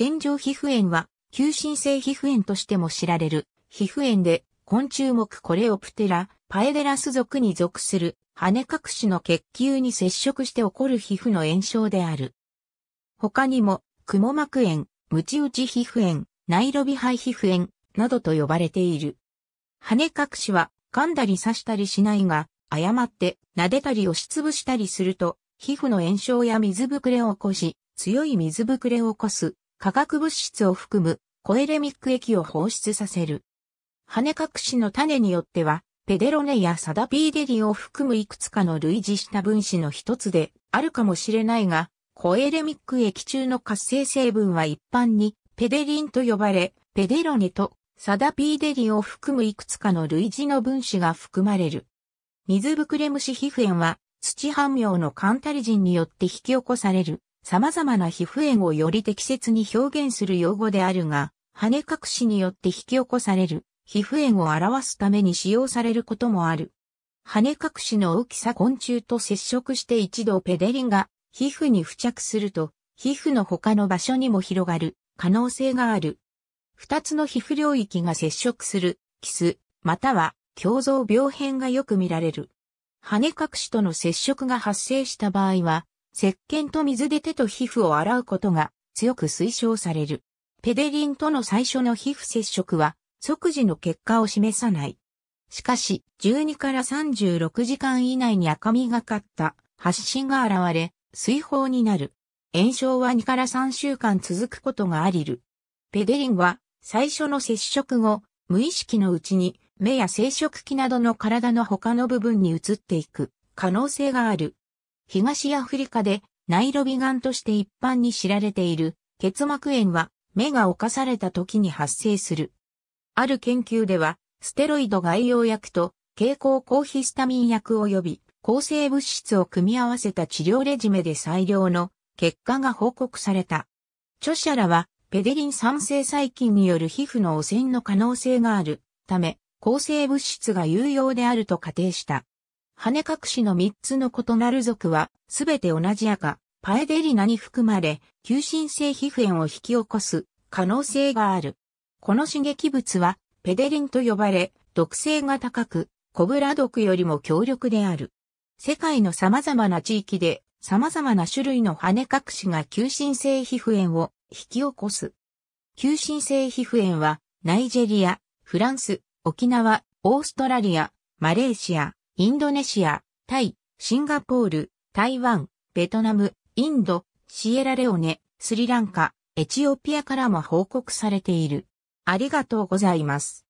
戦場皮膚炎は、急進性皮膚炎としても知られる、皮膚炎で、昆虫目コレオプテラ、パエデラス属に属する、羽隠しの血球に接触して起こる皮膚の炎症である。他にも、蜘蛛膜炎、ムチ打ち皮膚炎、ナイロビ肺皮膚炎、などと呼ばれている。羽隠しは、噛んだり刺したりしないが、誤って撫でたり押しつぶしたりすると、皮膚の炎症や水ぶくれを起こし、強い水ぶくれを起こす化学物質を含むコエレミック液を放出させる。羽隠しの種によっては、ペデロネやサダピーデリを含むいくつかの類似した分子の一つであるかもしれないが、コエレミック液中の活性成分は一般にペデリンと呼ばれ、ペデロネとサダピーデリを含むいくつかの類似の分子が含まれる。水ぶくれ虫皮膚炎は土半妙のカンタリジンによって引き起こされる。様々な皮膚炎をより適切に表現する用語であるが、羽隠しによって引き起こされる皮膚炎を表すために使用されることもある。羽隠しの大きさ昆虫と接触して一度ペデリンが皮膚に付着すると、皮膚の他の場所にも広がる可能性がある。二つの皮膚領域が接触する、キス、または胸像病変がよく見られる。羽隠しとの接触が発生した場合は、石鹸と水で手と皮膚を洗うことが強く推奨される。ペデリンとの最初の皮膚接触は即時の結果を示さない。しかし、12から36時間以内に赤みがかった発疹が現れ、水泡になる。炎症は2から3週間続くことがありる。ペデリンは最初の接触後、無意識のうちに目や生殖器などの体の他の部分に移っていく可能性がある。東アフリカでナイロビガンとして一般に知られている結膜炎は目が侵された時に発生する。ある研究では、ステロイド外用薬と蛍光抗ヒスタミン薬及び抗生物質を組み合わせた治療レジメで最良の結果が報告された。著者らは、ペデリン酸性細菌による皮膚の汚染の可能性があるため、抗生物質が有用であると仮定した。羽隠しの3つの異なる属は、すべて同じ赤、パエデリナに含まれ、急進性皮膚炎を引き起こす可能性がある。この刺激物は、ペデリンと呼ばれ、毒性が高く、コブラ毒よりも強力である。世界の様々な地域で、様々な種類の羽隠しが急進性皮膚炎を引き起こす。急進性皮膚炎は、ナイジェリア、フランス、沖縄、オーストラリア、マレーシア、インドネシア、タイ、シンガポール、台湾、ベトナム、インド、シエラレオネ、スリランカ、エチオピアからも報告されている。ありがとうございます。